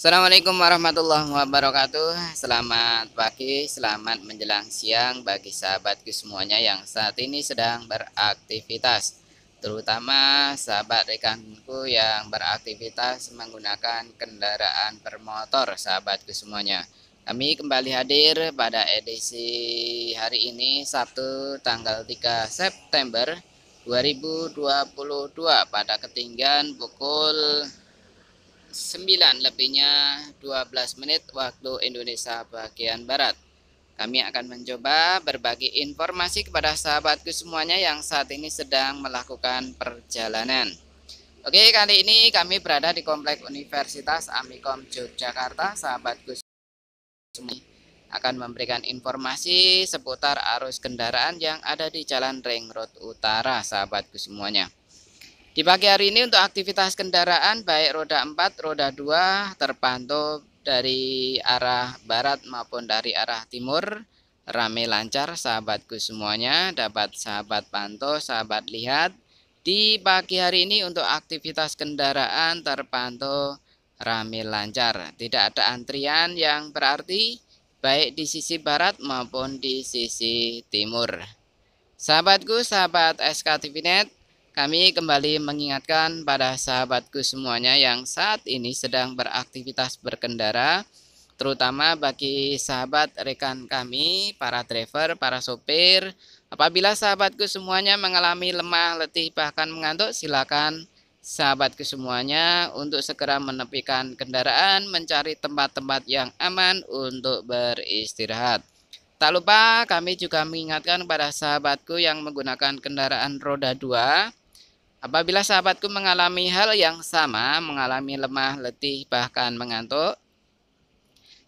Assalamualaikum warahmatullahi wabarakatuh Selamat pagi, selamat menjelang siang bagi sahabatku semuanya yang saat ini sedang beraktivitas Terutama sahabat rekanku yang beraktivitas menggunakan kendaraan bermotor sahabatku semuanya Kami kembali hadir pada edisi hari ini Sabtu tanggal 3 September 2022 pada ketinggian pukul 9 lebihnya 12 menit waktu Indonesia bagian Barat. Kami akan mencoba berbagi informasi kepada sahabatku semuanya yang saat ini sedang melakukan perjalanan. Oke, kali ini kami berada di Komplek Universitas Amikom Yogyakarta. Sahabatku semuanya akan memberikan informasi seputar arus kendaraan yang ada di Jalan Ring Road Utara, sahabatku semuanya. Di pagi hari ini untuk aktivitas kendaraan baik roda 4, roda 2 terpantau dari arah barat maupun dari arah timur ramai lancar sahabatku semuanya dapat sahabat pantau, sahabat lihat. Di pagi hari ini untuk aktivitas kendaraan terpantau ramai lancar. Tidak ada antrian yang berarti baik di sisi barat maupun di sisi timur. Sahabatku, sahabat SKTVNet, kami kembali mengingatkan pada sahabatku semuanya yang saat ini sedang beraktivitas berkendara, terutama bagi sahabat rekan kami, para driver, para sopir. Apabila sahabatku semuanya mengalami lemah, letih, bahkan mengantuk, silakan sahabatku semuanya untuk segera menepikan kendaraan, mencari tempat-tempat yang aman untuk beristirahat. Tak lupa kami juga mengingatkan pada sahabatku yang menggunakan kendaraan roda 2 Apabila sahabatku mengalami hal yang sama, mengalami lemah, letih, bahkan mengantuk,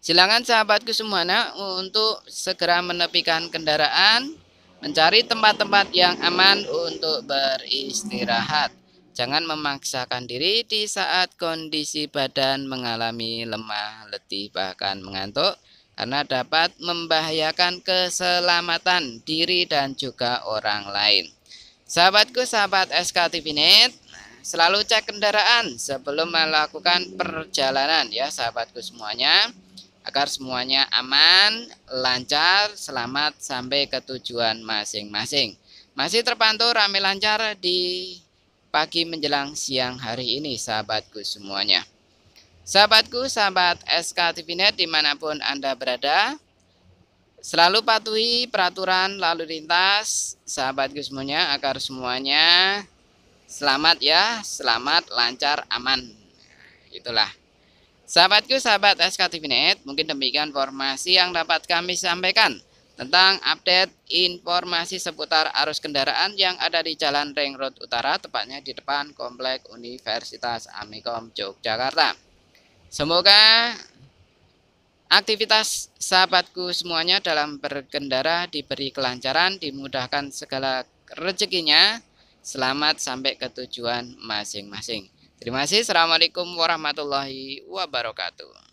silakan sahabatku semuanya untuk segera menepikan kendaraan, mencari tempat-tempat yang aman untuk beristirahat. Jangan memaksakan diri di saat kondisi badan mengalami lemah, letih, bahkan mengantuk, karena dapat membahayakan keselamatan diri dan juga orang lain. Sahabatku, sahabat SK TV Net, selalu cek kendaraan sebelum melakukan perjalanan ya sahabatku semuanya. Agar semuanya aman, lancar, selamat sampai ke tujuan masing-masing. Masih terpantau ramai lancar di pagi menjelang siang hari ini sahabatku semuanya. Sahabatku, sahabat SK TV Net dimanapun Anda berada, Selalu patuhi peraturan lalu lintas, sahabatku semuanya, Agar semuanya. Selamat ya, selamat, lancar, aman. Itulah. Sahabatku, sahabat SKTVNet, mungkin demikian informasi yang dapat kami sampaikan tentang update informasi seputar arus kendaraan yang ada di Jalan Ring Road Utara, tepatnya di depan Komplek Universitas Amikom Yogyakarta. Semoga Aktivitas sahabatku semuanya dalam berkendara diberi kelancaran, dimudahkan segala rezekinya. Selamat sampai ke tujuan masing-masing. Terima kasih. Assalamualaikum warahmatullahi wabarakatuh.